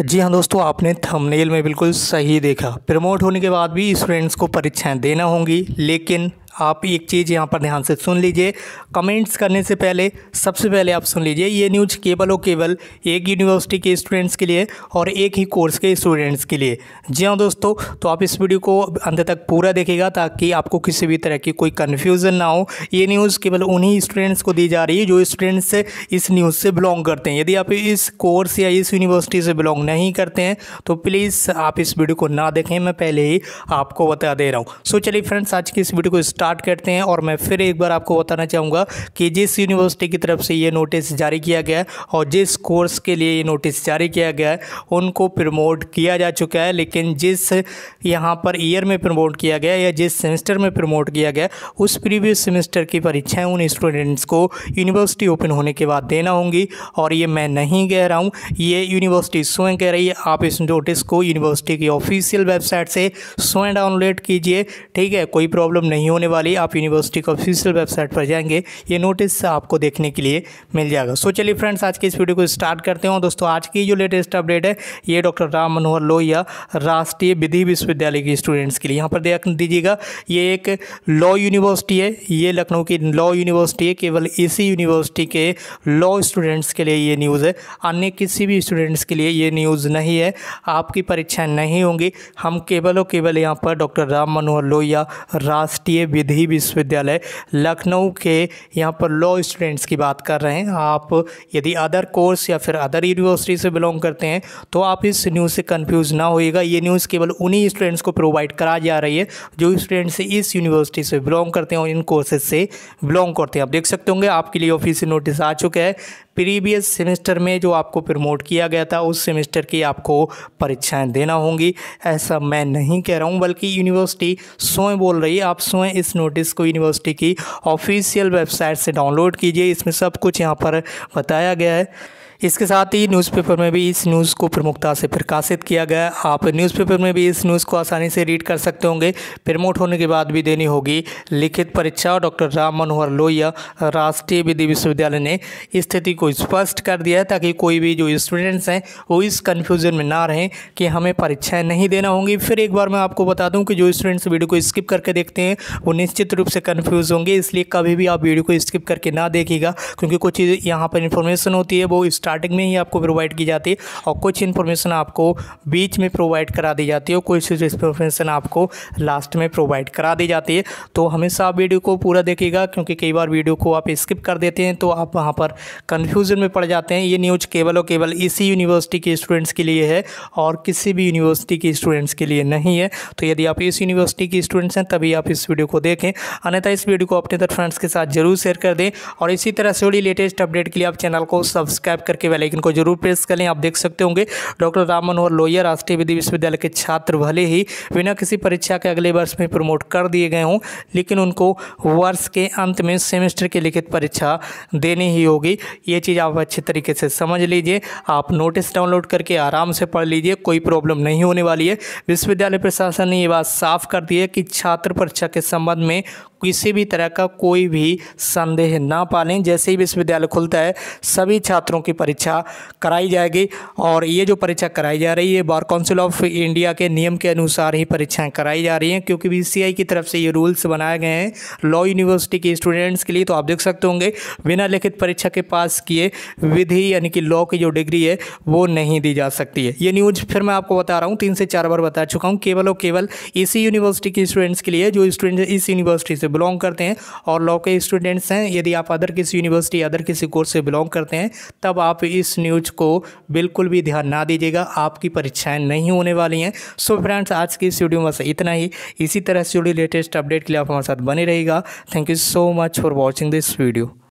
जी हाँ दोस्तों आपने थंबनेल में बिल्कुल सही देखा प्रमोट होने के बाद भी स्टूडेंट्स को परीक्षाएं देना होंगी लेकिन आप एक चीज़ यहाँ पर ध्यान से सुन लीजिए कमेंट्स करने से पहले सबसे पहले आप सुन लीजिए ये न्यूज केवल और केवल एक यूनिवर्सिटी के स्टूडेंट्स के लिए और एक ही कोर्स के स्टूडेंट्स के लिए जी हाँ दोस्तों तो आप इस वीडियो को अंत तक पूरा देखेगा ताकि आपको किसी भी तरह की कोई कन्फ्यूज़न ना हो ये न्यूज़ केवल उन्हीं स्टूडेंट्स को दी जा रही है जो स्टूडेंट्स इस न्यूज़ से बिलोंग करते हैं यदि आप इस कोर्स या इस यूनिवर्सिटी से बिलोंग नहीं करते हैं तो प्लीज़ आप इस वीडियो को ना देखें मैं पहले ही आपको बता दे रहा हूँ सो चलिए फ्रेंड्स आज की इस वीडियो को स्टार्ट करते हैं और मैं फिर एक बार आपको बताना चाहूँगा कि जिस यूनिवर्सिटी की तरफ से ये नोटिस जारी किया गया है और जिस कोर्स के लिए ये नोटिस जारी किया गया है उनको प्रमोट किया जा चुका है लेकिन जिस यहाँ पर ईयर में प्रमोट किया गया या जिस सेमेस्टर में प्रमोट किया गया उस प्रीवियस सेमेस्टर की परीक्षाएँ उन स्टूडेंट्स को यूनिवर्सिटी ओपन होने के बाद देना होंगी और ये मैं नहीं कह रहा हूँ ये यूनिवर्सिटी स्वयं कह रही है आप इस नोटिस को यूनिवर्सिटी की ऑफिशियल वेबसाइट से स्वयं डाउनलोड कीजिए ठीक है कोई प्रॉब्लम नहीं होने वाली आप यूनिवर्सिटी का ऑफिशियल वेबसाइट पर जाएंगे ये नोटिस आपको देखने के लिए मिल जाएगा सो चलिए फ्रेंड्स आज की इस वीडियो को स्टार्ट करते हैं दोस्तों आज की जो लेटेस्ट अपडेट है ये डॉक्टर राम मनोहर लोहिया राष्ट्रीय विधि विश्वविद्यालय के स्टूडेंट्स के लिए यहाँ पर देख दीजिएगा ये एक लॉ यूनिवर्सिटी है ये लखनऊ की लॉ यूनिवर्सिटी है केवल इसी यूनिवर्सिटी के लॉ स्टूडेंट्स के लिए ये न्यूज़ है अन्य किसी भी स्टूडेंट्स के लिए ये न्यूज़ नहीं है आपकी परीक्षाएँ नहीं होंगी हम केवल और केवल यहाँ पर डॉक्टर राम मनोहर लोहिया राष्ट्रीय विधि विधि विश्वविद्यालय लखनऊ के यहाँ पर लॉ स्टूडेंट्स की बात कर रहे हैं आप यदि अदर कोर्स या फिर अदर यूनिवर्सिटी से बिलोंग करते हैं तो आप इस न्यूज़ से कन्फ्यूज़ ना होइएगा ये न्यूज़ केवल उन्हीं स्टूडेंट्स को प्रोवाइड करा जा रही है जो स्टूडेंट्स इस यूनिवर्सिटी से बिलोंग करते हैं और इन कोर्सेज से बिलोंग करते हैं आप देख सकते होंगे आपके लिए ऑफिस नोटिस आ चुका है प्रीवियस सेमेस्टर में जो आपको प्रमोट किया गया था उस सेमेस्टर की आपको परीक्षाएं देना होंगी ऐसा मैं नहीं कह रहा हूं बल्कि यूनिवर्सिटी स्वयं बोल रही है आप स्वयं इस नोटिस को यूनिवर्सिटी की ऑफिशियल वेबसाइट से डाउनलोड कीजिए इसमें सब कुछ यहाँ पर बताया गया है इसके साथ ही न्यूज़पेपर में भी इस न्यूज़ को प्रमुखता से प्रकाशित किया गया आप न्यूज़पेपर में भी इस न्यूज़ को आसानी से रीड कर सकते होंगे प्रमोट होने के बाद भी देनी होगी लिखित परीक्षा डॉक्टर राम मनोहर लोहिया राष्ट्रीय विधि विश्वविद्यालय ने स्थिति को स्पष्ट कर दिया है ताकि कोई भी जो स्टूडेंट्स हैं वो इस कन्फ्यूज़न में ना रहें कि हमें परीक्षाएँ नहीं देना होंगी फिर एक बार मैं आपको बता दूँ कि जो स्टूडेंट्स वीडियो को स्किप करके देखते हैं वो निश्चित रूप से कन्फ्यूज़ होंगे इसलिए कभी भी आप वीडियो को स्किप करके ना देखिएगा क्योंकि कुछ यहाँ पर इन्फॉर्मेशन होती है वो स्टार्ट स्टार्टिंग में ही आपको प्रोवाइड की जाती है और कुछ इन्फॉर्मेशन आपको बीच में प्रोवाइड करा दी जाती है और कुछ इन्फॉर्मेशन आपको लास्ट में प्रोवाइड करा दी जाती है तो हमेशा आप वीडियो को पूरा देखिएगा क्योंकि कई बार वीडियो को आप स्किप कर देते हैं तो आप वहाँ पर कन्फ्यूज़न में पड़ जाते हैं ये न्यूज़ केवल और केवल इसी यूनिवर्सिटी के स्टूडेंट्स के लिए है और किसी भी यूनिवर्सिटी के स्टूडेंट्स के लिए नहीं है तो यदि आप इस यूनिवर्सिटी के स्टूडेंट्स हैं तभी आप इस वीडियो को देखें अन्यथा इस वीडियो को अपने तरफ फ्रेंड्स के साथ जरूर शेयर कर दें और इसी तरह से लेटेस्ट अपडेट के लिए आप चैनल को सब्सक्राइब करके के वेलाइकन को जरूर प्रेस कर लें आप देख सकते होंगे डॉक्टर राम मनोहर लोहिया राष्ट्रीय विधि विश्वविद्यालय के छात्र भले ही बिना किसी परीक्षा के अगले वर्ष में प्रमोट कर दिए गए हों लेकिन उनको वर्ष के अंत में सेमेस्टर की लिखित परीक्षा देनी ही होगी ये चीज़ आप अच्छे तरीके से समझ लीजिए आप नोटिस डाउनलोड करके आराम से पढ़ लीजिए कोई प्रॉब्लम नहीं होने वाली है विश्वविद्यालय प्रशासन ने ये बात साफ कर दी है कि छात्र परीक्षा के संबंध में किसी भी तरह का कोई भी संदेह ना पालें जैसे ही विश्वविद्यालय खुलता है सभी छात्रों की परीक्षा कराई जाएगी और ये जो परीक्षा कराई जा रही है बार काउंसिल ऑफ इंडिया के नियम के अनुसार ही परीक्षाएँ कराई जा रही हैं क्योंकि बी की तरफ से ये रूल्स बनाए गए हैं लॉ यूनिवर्सिटी के स्टूडेंट्स के लिए तो आप देख सकते होंगे बिना लिखित परीक्षा के पास किए विधि यानी कि लॉ की जो डिग्री है वो नहीं दी जा सकती है ये न्यूज़ फिर मैं आपको बता रहा हूँ तीन से चार बार बता चुका हूँ केवल और केवल इसी यूनिवर्सिटी के स्टूडेंट्स के लिए जो स्टूडेंट इस यूनिवर्सिटी से बिलोंग करते हैं और लॉ के स्टूडेंट्स हैं यदि आप अदर किसी यूनिवर्सिटी अदर किसी कोर्स से बिलोंग करते हैं तब आप इस न्यूज़ को बिल्कुल भी ध्यान ना दीजिएगा आपकी परीक्षाएँ नहीं होने वाली हैं सो फ्रेंड्स आज की इस वीडियो में से इतना ही इसी तरह से जुड़ी लेटेस्ट अपडेट के लिए आप हमारे साथ बने रहेगा thank you so much for watching this video